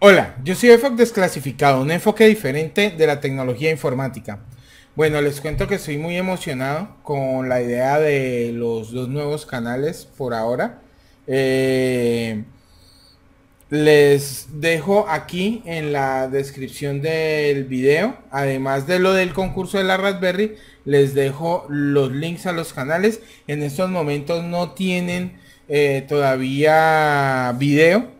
Hola, yo soy EFOC Desclasificado, un enfoque diferente de la tecnología informática. Bueno, les cuento que estoy muy emocionado con la idea de los dos nuevos canales por ahora. Eh, les dejo aquí en la descripción del video, además de lo del concurso de la Raspberry, les dejo los links a los canales. En estos momentos no tienen eh, todavía video,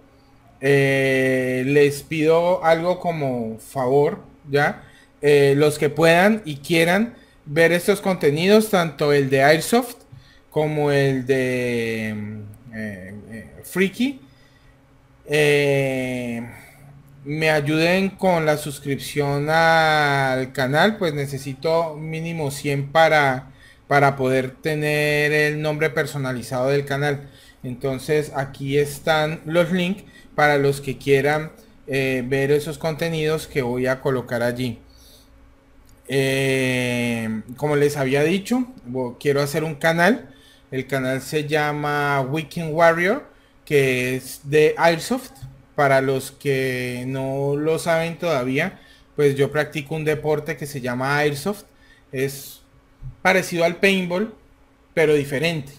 eh, les pido algo como favor, ¿ya? Eh, los que puedan y quieran ver estos contenidos, tanto el de Airsoft como el de mm, eh, Freaky, me ayuden con la suscripción al canal, pues necesito mínimo 100 para, para poder tener el nombre personalizado del canal. Entonces aquí están los links para los que quieran eh, ver esos contenidos que voy a colocar allí. Eh, como les había dicho, quiero hacer un canal. El canal se llama Wiking Warrior, que es de Airsoft. Para los que no lo saben todavía, pues yo practico un deporte que se llama Airsoft. Es parecido al paintball, pero diferente.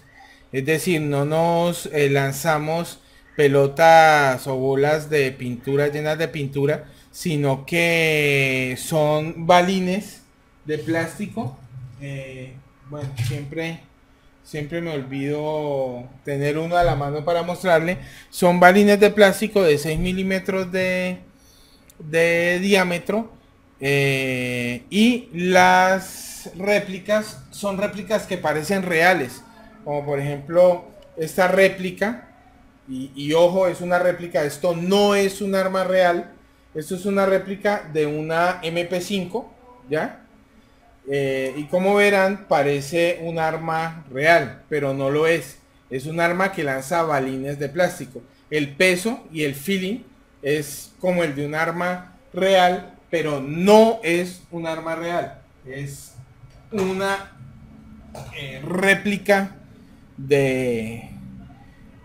Es decir, no nos eh, lanzamos pelotas o bolas de pintura llenas de pintura, sino que son balines de plástico. Eh, bueno, siempre, siempre me olvido tener uno a la mano para mostrarle. Son balines de plástico de 6 milímetros de, diámetro. Eh, y las réplicas son réplicas que parecen reales como por ejemplo esta réplica, y, ojo, es una réplica, esto no es un arma real, esto es una réplica de una MP5, ¿ya? Eh, y como verán, parece un arma real, pero no lo es. Es un arma que lanza balines de plástico. El peso y el feeling es como el de un arma real, pero no es un arma real. Es una eh, réplica de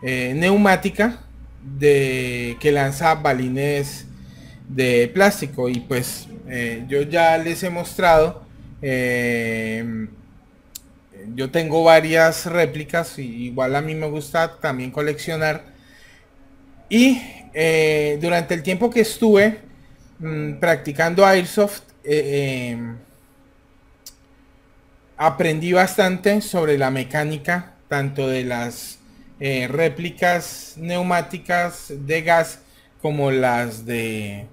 eh, neumática de que lanza balines de plástico y pues eh, yo ya les he mostrado eh, yo tengo varias réplicas igual a mí me gusta también coleccionar y durante el tiempo que estuve mm, practicando airsoft aprendí bastante sobre la mecánica tanto de las eh, réplicas neumáticas de gas como las de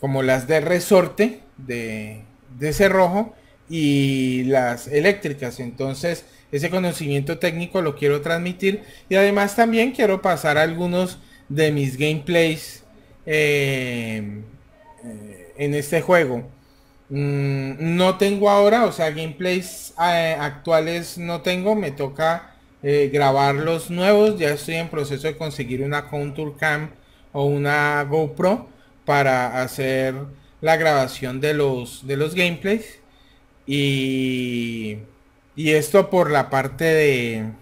como las de resorte de, de cerrojo y las eléctricas entonces ese conocimiento técnico lo quiero transmitir y además también quiero pasar algunos de mis gameplays eh, eh, en este juego Mm, no tengo ahora, o sea, gameplays eh, actuales no tengo, me toca eh, grabar los nuevos, ya estoy en proceso de conseguir una Contour Cam o una GoPro para hacer la grabación de los de los gameplays y, y esto por la parte de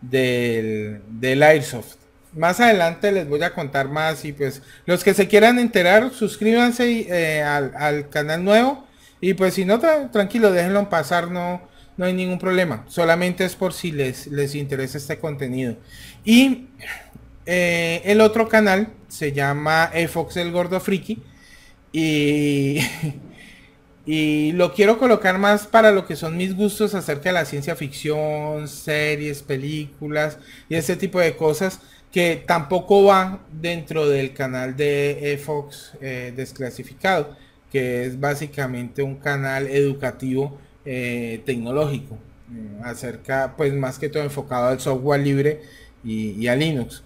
del, del airsoft más adelante les voy a contar más y pues los que se quieran enterar, suscríbanse eh, al, canal nuevo y pues si no, tranquilo, déjenlo pasar, no, no hay ningún problema. Solamente es por si les, les interesa este contenido. Y eh, el otro canal se llama Fox el Gordo Friki y... Y lo quiero colocar más para lo que son mis gustos acerca de la ciencia ficción, series, películas y ese tipo de cosas que tampoco va dentro del canal de Fox eh, desclasificado, que es básicamente un canal educativo eh, tecnológico, eh, acerca, pues más que todo enfocado al software libre y, a Linux.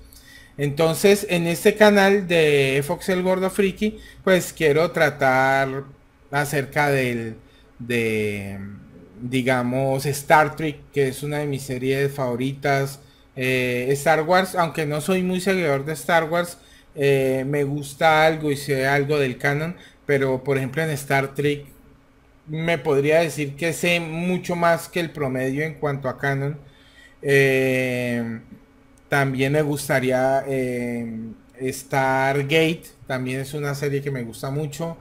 Entonces, en este canal de Fox el Gordo Friki, pues quiero tratar acerca del, de, digamos, Star Trek, que es una de mis series favoritas, eh, Star Wars, aunque no soy muy seguidor de Star Wars, eh, me gusta algo y sé algo del canon, pero por ejemplo en Star Trek me podría decir que sé mucho más que el promedio en cuanto a canon. Eh, también me gustaría Stargate, también es una serie que me gusta mucho.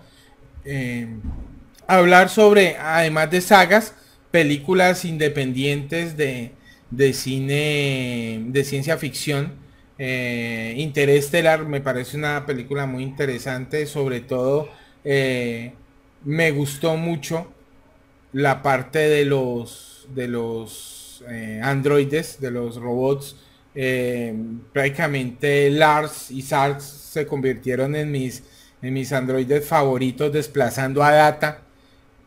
hablar sobre, además de sagas, películas independientes de, de cine, de ciencia ficción. Eh, Interestelar me parece una película muy interesante, sobre todo eh, me gustó mucho la parte de los, de los eh, androides, de los robots. Eh, prácticamente Lars y Sars se convirtieron en mis, en mis androides favoritos, desplazando a Data.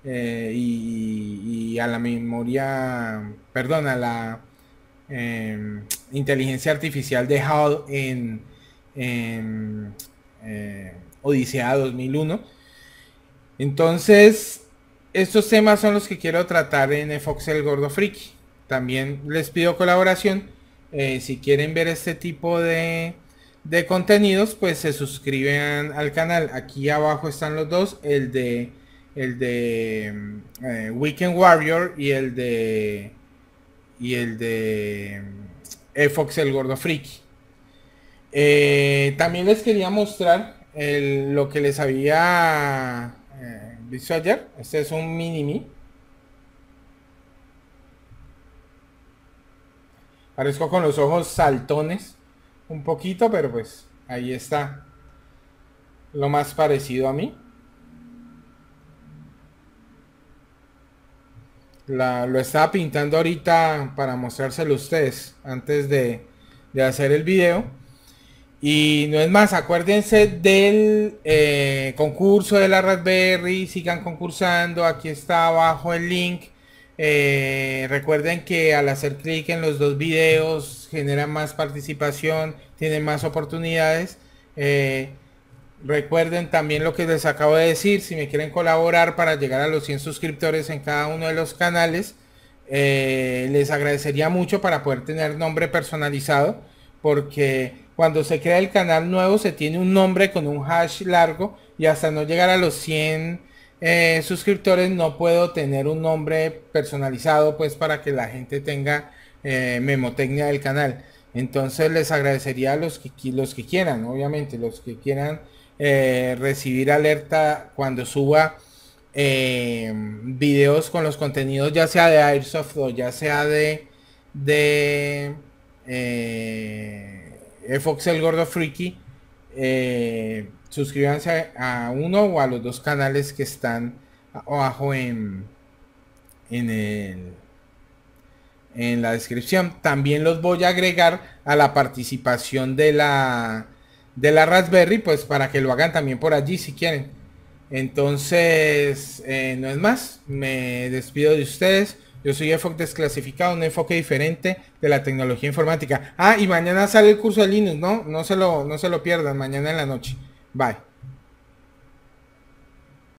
y, a la memoria, perdón, a la Em, inteligencia artificial de en, eh, Odisea 2001. Entonces, estos temas son los que quiero tratar en Fox el Gordo Friki. También les pido colaboración. Eh, si quieren ver este tipo de, de contenidos, pues se suscriben al canal. Aquí abajo están los dos, el de el de em, eh, Weekend Warrior y el de y el de eh, Fox el Gordo Friki. Eh, también les quería mostrar lo que les había eh, visto ayer. Este es un mini mi. Parezco con los ojos saltones un poquito, pero pues ahí está lo más parecido a mí. lo estaba pintando ahorita para mostrárselo a ustedes antes de, hacer el video. Y no es más, acuérdense del eh, concurso de la Raspberry, sigan concursando, aquí está abajo el link. Eh, recuerden que al hacer clic en los dos videos generan más participación, tienen más oportunidades. Eh, Recuerden también lo que les acabo de decir, si me quieren colaborar para llegar a los 100 suscriptores en cada uno de los canales, eh, les agradecería mucho para poder tener nombre personalizado, porque cuando se crea el canal nuevo se tiene un nombre con un hash largo y hasta no llegar a los 100 eh, suscriptores no puedo tener un nombre personalizado pues para que la gente tenga eh, memotecnia del canal. Entonces les agradecería a los que, los que quieran, obviamente, los que quieran eh, recibir alerta cuando suba eh, videos con los contenidos, ya sea de Airsoft o ya sea de, de eh, Fox el Gordo Freaky. suscríbanse a uno o a los dos canales que están abajo en, en el en la descripción. También los voy a agregar a la participación de la de la Raspberry, pues para que lo hagan también por allí si quieren. Entonces, eh, no es más, me despido de ustedes. Yo soy EFOC desclasificado, un enfoque diferente de la tecnología informática. Ah, y mañana sale el curso de Linux, ¿no? No se lo, no se lo pierdan, mañana en la noche. Bye.